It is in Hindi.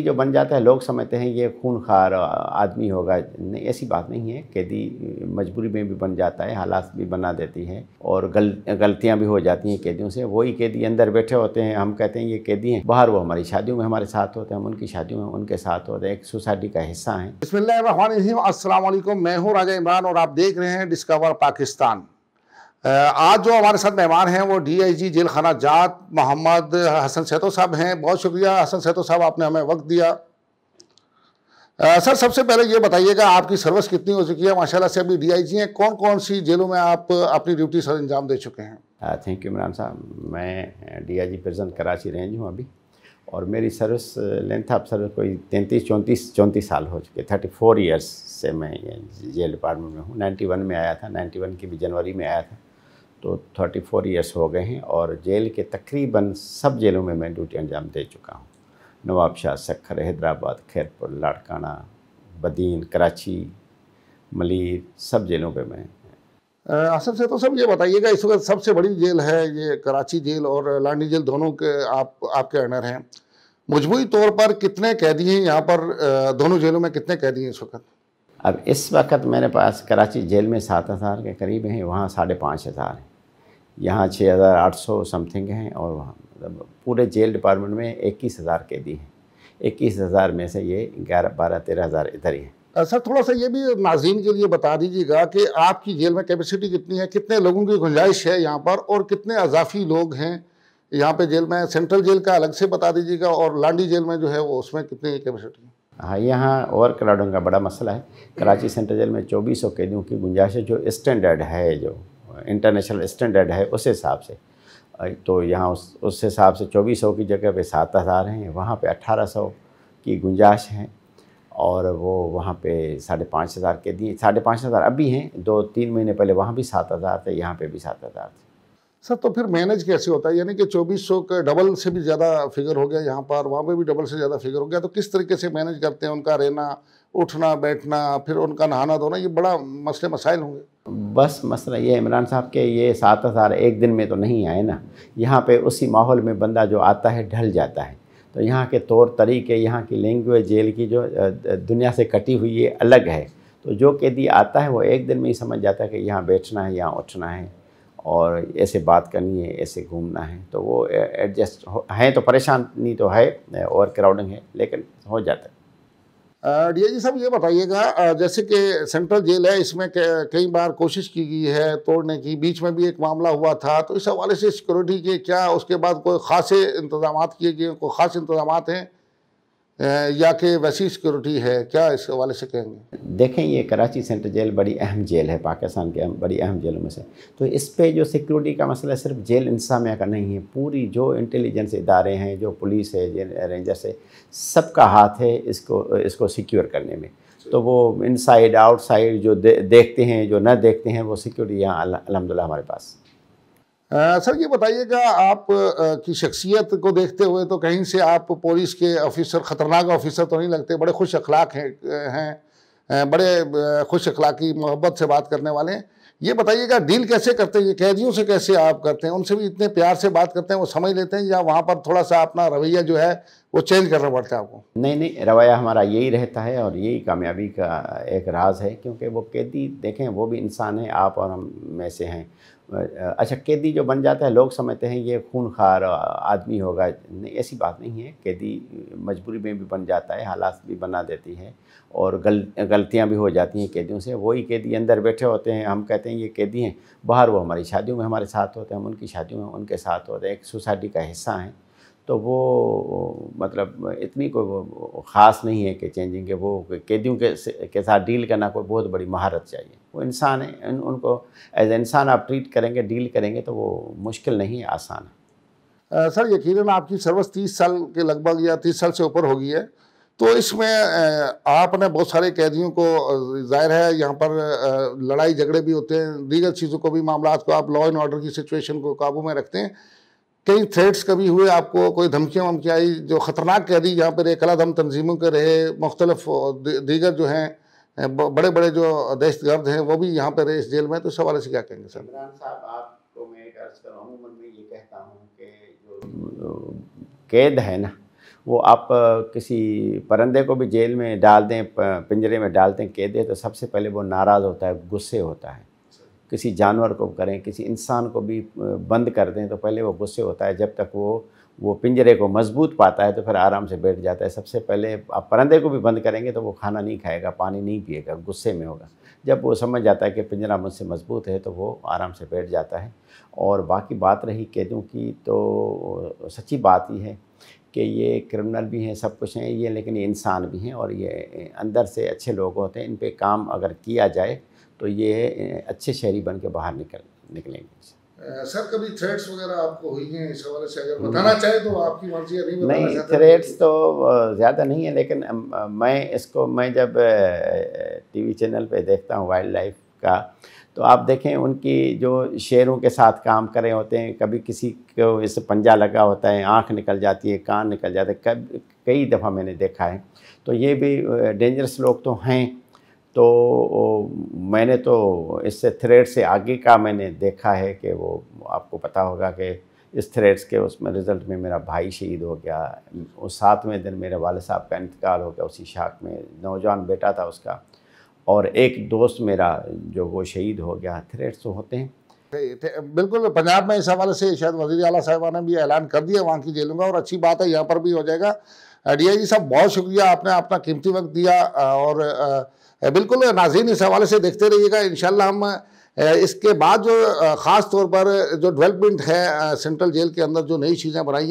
जो बन जाता है लोग समझते हैं ये खूनखार आदमी होगा नहीं ऐसी बात नहीं है कैदी मजबूरी में भी बन जाता है हालात भी बना देती है और गल गलतियाँ भी हो जाती हैं कैदियों से वही कैदी अंदर बैठे होते हैं हम कहते हैं ये कैदी हैं बाहर वो हमारी शादियों में हमारे साथ होते हैं हम उनकी शादियों में उनके साथ होते हैं एक सोसाइटी का हिस्सा है बसमिल्लाम मैं हूँ राजा इमरान और आप देख रहे हैं डिस्कवर पाकिस्तान आज जो हमारे साथ मेहमान हैं वो डीआईजी जेल खाना जात मोहम्मद हसन सैतो साहब हैं बहुत शुक्रिया हसन सैतो साहब आपने हमें वक्त दिया आ, सर सबसे पहले ये बताइएगा आपकी सर्विस कितनी हो चुकी है माशाल्लाह से अभी डीआईजी हैं कौन कौन सी जेलों में आप अपनी ड्यूटी सर अंजाम दे चुके हैं थैंक यू इमरान साहब मैं जी प्रेजेंट कराची रेंज हूँ अभी और मेरी सर्विस लेंथ ऑफ सर्विस कोई तैंतीस चौंतीस चौंतीस साल हो चुके थर्टी फोर ईयर्स से मैं जेल डिपार्टमेंट में हूँ नाइन्टी वन में आया था नाइन्टी वन की भी जनवरी में आया था तो 34 इयर्स हो गए हैं और जेल के तकरीबन सब जेलों में मैं ड्यूटी अंजाम दे चुका हूँ नवाब शाह सखर हैदराबाद खैरपुर लाड़काना बदीन कराची मलिर सब जेलों पे मैं आसफ से तो सब ये बताइएगा इस वक्त सबसे बड़ी जेल है ये कराची जेल और लांडी जेल दोनों के आप आपके अंडर हैं मजबूरी तौर पर कितने कैदी हैं यहाँ पर दोनों जेलों में कितने कैदी हैं इस वक्त अब इस वक्त मेरे पास कराची जेल में सात हज़ार के करीब हैं वहाँ साढ़े पाँच हज़ार हैं यहाँ छः हज़ार आठ सौ समथिंग हैं और वहाँ मतलब पूरे जेल डिपार्टमेंट में इक्कीस हज़ार कैदी हैं इक्कीस हज़ार में से ये ग्यारह बारह तेरह हज़ार इधर ही हैं सर अच्छा, थोड़ा सा ये भी नाजीन के लिए बता दीजिएगा कि आपकी जेल में कैपेसिटी कितनी है कितने लोगों की गुंजाइश है यहाँ पर और कितने अजाफी लोग हैं यहाँ पे जेल में सेंट्रल जेल का अलग से बता दीजिएगा और लांडी जेल में जो है वो उसमें कितनी कैपेसिटी है हाँ यहाँ ओवर क्राउडिंग का बड़ा मसला है कराची सेंट्रल जेल में चौबीस सौ कैदियों की गुंजाइश है जो स्टैंडर्ड है जो इंटरनेशनल स्टैंडर्ड है उस हिसाब से तो यहाँ उस उस हिसाब से चौबीस सौ की जगह पे सात हज़ार हैं वहाँ पे अट्ठारह सौ की गुंजाइश है और वो वहाँ पे साढ़े पाँच हज़ार के दिए साढ़े पाँच हज़ार अभी हैं दो तीन महीने पहले वहाँ भी सात हज़ार थे यहाँ पे भी सात हज़ार थे सर तो फिर मैनेज कैसे होता है यानी कि चौबीस सौ का डबल से भी ज़्यादा फिगर हो गया यहाँ पर वहाँ पे भी डबल से ज़्यादा फिगर हो गया तो किस तरीके से मैनेज करते हैं उनका रहना उठना बैठना फिर उनका नहाना धोना ये बड़ा मसले मसाइल होंगे बस मसला ये इमरान साहब के ये सात हज़ार एक दिन में तो नहीं आए ना यहाँ पे उसी माहौल में बंदा जो आता है ढल जाता है तो यहाँ के तौर तरीके यहाँ की लैंग्वेज जेल की जो दुनिया से कटी हुई है अलग है तो जो कैदी आता है वो एक दिन में ही समझ जाता है कि यहाँ बैठना है यहाँ उठना है और ऐसे बात करनी है ऐसे घूमना है तो वो एडजस्ट हैं तो परेशानी तो है ओवर क्राउडिंग है लेकिन हो जाता है डी जी साहब ये बताइएगा जैसे कि सेंट्रल जेल है इसमें कई बार कोशिश की गई है तोड़ने की बीच में भी एक मामला हुआ था तो इस हवाले से सिक्योरिटी के क्या उसके बाद कोई खास इंतजाम किए गए कोई ख़ास इंतजाम हैं या कि वैसी सिक्योरिटी है क्या इस हवाले से कहेंगे देखें ये कराची सेंट्रल जेल बड़ी अहम जेल है पाकिस्तान के बड़ी अहम जेलों में से तो इस पर जो सिक्योरिटी का मसला सिर्फ जेल इंसामिया का नहीं है पूरी जो इंटेलिजेंस इदारे हैं जो पुलिस है जेल रेंजर्स है सबका हाथ है इसको इसको सिक्योर करने में तो वो इनसाइड आउटसाइड जो दे, देखते हैं जो न देखते हैं वो सिक्योरिटी यहाँ अलहमदिल्ला हमारे पास आ, सर ये बताइएगा आप आ, की शख्सियत को देखते हुए तो कहीं से आप पुलिस के ऑफिसर ख़तरनाक ऑफिसर तो नहीं लगते बड़े खुश अखलाक हैं हैं बड़े खुश अखलाकी मोहब्बत से बात करने वाले हैं ये बताइएगा डील कैसे करते हैं ये कैदियों से कैसे आप करते हैं उनसे भी इतने प्यार से बात करते हैं वो समझ लेते हैं या वहाँ पर थोड़ा सा अपना रवैया जो है वो चेंज करना पड़ता है आपको नहीं नहीं रवैया हमारा यही रहता है और यही कामयाबी का एक राज है क्योंकि वो कैदी देखें वो भी इंसान है आप और हम में से हैं अच्छा कैदी जो बन जाता है लोग समझते हैं ये खूनखार आदमी होगा नहीं ऐसी बात नहीं है कैदी मजबूरी में भी बन जाता है हालात भी बना देती है और गल गलतियाँ भी हो जाती हैं कैदियों से वही कैदी अंदर बैठे होते हैं हम कहते हैं ये कैदी हैं बाहर वो हमारी शादियों में हमारे साथ होते हैं हम उनकी शादियों में उनके साथ होते हैं एक सोसाइटी का हिस्सा हैं तो वो मतलब इतनी कोई ख़ास नहीं है कि चेंजिंग के वो कैदियों के के साथ डील करना कोई बहुत बड़ी महारत चाहिए वो इंसान है इन, उनको एज इंसान आप ट्रीट करेंगे डील करेंगे तो वो मुश्किल नहीं है आसान है आ, सर यकीनन आपकी सर्विस तीस साल के लगभग या तीस साल से ऊपर होगी है तो इसमें आपने बहुत सारे कैदियों को जाहिर है यहाँ पर लड़ाई झगड़े भी होते हैं दीगर चीज़ों को भी मामला को आप लॉ एंड ऑर्डर की सिचुएशन को काबू में रखते हैं कई थ्रेड्स कभी हुए आपको कोई धमकियाँ वमकियाँ आई जो ख़तरनाक कह दी यहाँ पर एक धम तंजीमों के रहे मुख्तलफ दीगर जो हैं बड़े बड़े जो दहशत गर्द हैं वो भी यहाँ पर रहे इस जेल में तो इस हवाले से क्या कहेंगे सर इमरान साहब आपको मैं एक अर्ज कर रहा हूँ ये कहता हूँ कि जो कैद है ना वो आप किसी परंदे को भी जेल में डाल दें पिंजरे में डाल दें कैद तो सबसे पहले वो नाराज़ होता है गुस्से होता है किसी जानवर को करें किसी इंसान को भी बंद कर दें तो पहले वो गुस्से होता है जब तक वो वो पिंजरे को मजबूत पाता है तो फिर आराम से बैठ जाता है सबसे पहले आप परंदे को भी बंद करेंगे तो वो खाना नहीं खाएगा पानी नहीं पिएगा गुस्से में होगा जब वो समझ जाता है कि पिंजरा मुझसे मजबूत है तो वो आराम से बैठ जाता है और बाकी बात रही कैदों की तो सच्ची बात ही है कि ये क्रिमिनल भी हैं सब कुछ हैं ये लेकिन ये इंसान भी हैं और ये अंदर से अच्छे लोग होते हैं इन पर काम अगर किया जाए तो ये अच्छे शहरी बन के बाहर निकल निकलेंगे सर कभी थ्रेट्स वगैरह आपको हुई हैं इस हवाले से अगर बताना चाहे तो आपकी मर्जी है नहीं नहीं थ्रेट्स तो, तो ज़्यादा नहीं है लेकिन मैं इसको मैं जब टीवी चैनल पे देखता हूँ वाइल्ड लाइफ का तो आप देखें उनकी जो शेरों के साथ काम कर रहे होते हैं कभी किसी को इससे पंजा लगा होता है आँख निकल जाती है कान निकल जाते हैं कई दफ़ा मैंने देखा है तो ये भी डेंजरस लोग तो हैं तो मैंने तो इससे थ्रेड से आगे का मैंने देखा है कि वो आपको पता होगा कि इस थ्रेड्स के उसमें रिज़ल्ट में मेरा भाई शहीद हो गया उस सातवें दिन मेरे वाले साहब का इंतकाल हो गया उसी शाख में नौजवान बेटा था उसका और एक दोस्त मेरा जो वो शहीद हो गया थ्रेड्स तो होते हैं बिल्कुल पंजाब में इस हवाले से शायद वजी अला साहबा ने भी ऐलान कर दिया वहाँ की जेलों का और अच्छी बात है यहाँ पर भी हो जाएगा डी जी साहब बहुत शुक्रिया आपने अपना कीमती वक्त दिया और बिल्कुल नाजीन इस हवाले से देखते रहिएगा इन हम इसके बाद जो ख़ास तौर पर जो डेवलपमेंट है सेंट्रल जेल के अंदर जो नई चीज़ें बनाई